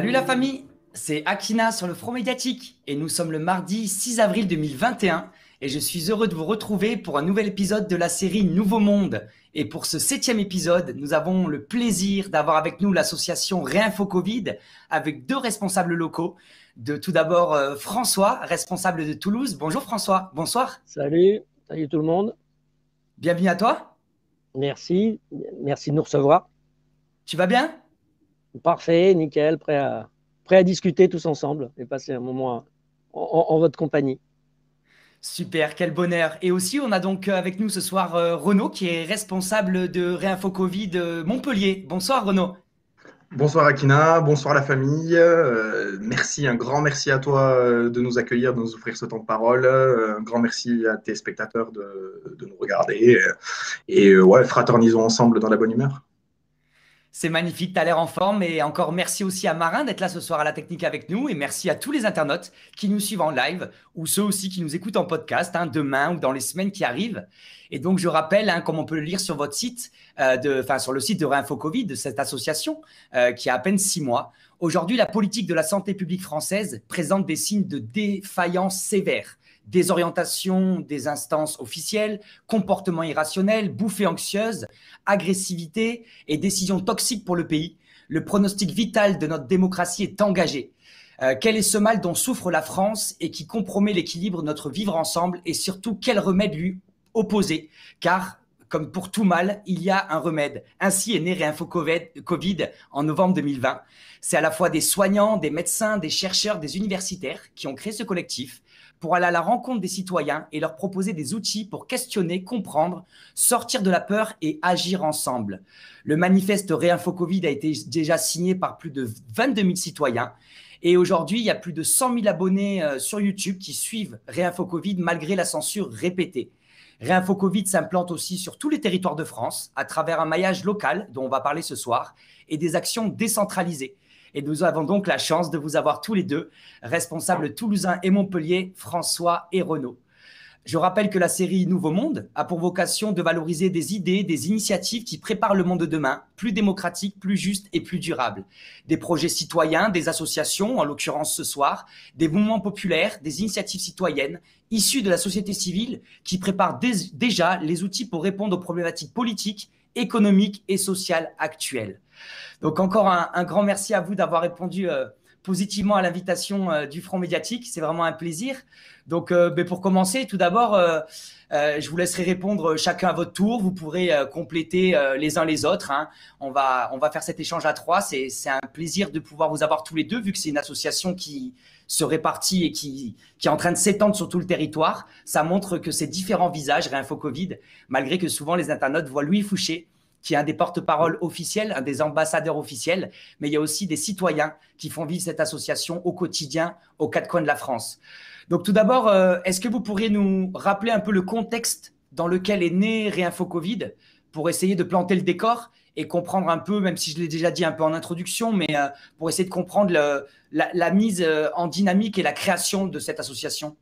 Salut la famille, c'est Akina sur le Front Médiatique et nous sommes le mardi 6 avril 2021 et je suis heureux de vous retrouver pour un nouvel épisode de la série Nouveau Monde. Et pour ce septième épisode, nous avons le plaisir d'avoir avec nous l'association Réinfo Covid avec deux responsables locaux. De tout d'abord euh, François, responsable de Toulouse. Bonjour François, bonsoir. Salut, salut tout le monde. Bienvenue à toi. Merci, merci de nous recevoir. Tu vas bien Parfait, nickel, prêt à, prêt à discuter tous ensemble et passer un moment en, votre compagnie. Super, quel bonheur. Et aussi, on a donc euh, avec nous ce soir euh, Renaud, qui est responsable de Réinfo Covid euh, Montpellier. Bonsoir Renaud. Bonsoir Akina, bonsoir la famille. merci, un grand merci à toi de nous accueillir, de nous offrir ce temps de parole. un grand merci à tes spectateurs de, de nous regarder. Et ouais, fraternisons ensemble dans la bonne humeur. C'est magnifique, tu as l'air en forme et encore merci aussi à Marin d'être là ce soir à la technique avec nous et merci à tous les internautes qui nous suivent en live ou ceux aussi qui nous écoutent en podcast hein, demain ou dans les semaines qui arrivent. Et donc je rappelle, hein, comme on peut le lire sur votre site, euh, enfin sur le site de Réinfo Covid, de cette association euh, qui a à peine six mois, aujourd'hui la politique de la santé publique française présente des signes de défaillance sévère désorientation des instances officielles, comportement irrationnel, bouffée anxieuse, agressivité et décisions toxiques pour le pays. Le pronostic vital de notre démocratie est engagé. Euh, quel est ce mal dont souffre la France et qui compromet l'équilibre de notre vivre ensemble et surtout quel remède lui opposer Car, comme pour tout mal, il y a un remède. Ainsi est né Réinfo Covid en novembre 2020. C'est à la fois des soignants, des médecins, des chercheurs, des universitaires qui ont créé ce collectif pour aller à la rencontre des citoyens et leur proposer des outils pour questionner, comprendre, sortir de la peur et agir ensemble. Le manifeste Réinfo a été déjà signé par plus de 22 000 citoyens. Et aujourd'hui, il y a plus de 100 000 abonnés euh, sur YouTube qui suivent Réinfo malgré la censure répétée. Réinfo s'implante aussi sur tous les territoires de France à travers un maillage local dont on va parler ce soir et des actions décentralisées. Et nous avons donc la chance de vous avoir tous les deux, responsables toulousains et Montpellier, François et Renaud. Je rappelle que la série Nouveau Monde a pour vocation de valoriser des idées, des initiatives qui préparent le monde de demain, plus démocratique, plus juste et plus durable. Des projets citoyens, des associations, en l'occurrence ce soir, des mouvements populaires, des initiatives citoyennes, issues de la société civile, qui préparent déjà les outils pour répondre aux problématiques politiques, économiques et sociales actuelles. Donc encore un, grand merci à vous d'avoir répondu euh, positivement à l'invitation euh, du Front médiatique. C'est vraiment un plaisir. Donc, euh, ben, pour commencer, tout d'abord, je vous laisserai répondre chacun à votre tour. Vous pourrez compléter les uns les autres. Hein. On, va, on va faire cet échange à trois. C'est, un plaisir de pouvoir vous avoir tous les deux, vu que c'est une association qui se répartit et qui, qui est en train de s'étendre sur tout le territoire. Ça montre que ces différents visages, Réinfo Covid, malgré que souvent les internautes voient Louis Fouché, qui est un des porte-parole officiels, un des ambassadeurs officiels, mais il y a aussi des citoyens qui font vivre cette association au quotidien aux quatre coins de la France. Donc tout d'abord, euh, est-ce que vous pourriez nous rappeler un peu le contexte dans lequel est né Réinfo Covid pour essayer de planter le décor et comprendre un peu, même si je l'ai déjà dit un peu en introduction, mais euh, pour essayer de comprendre la, mise euh, en dynamique et la création de cette association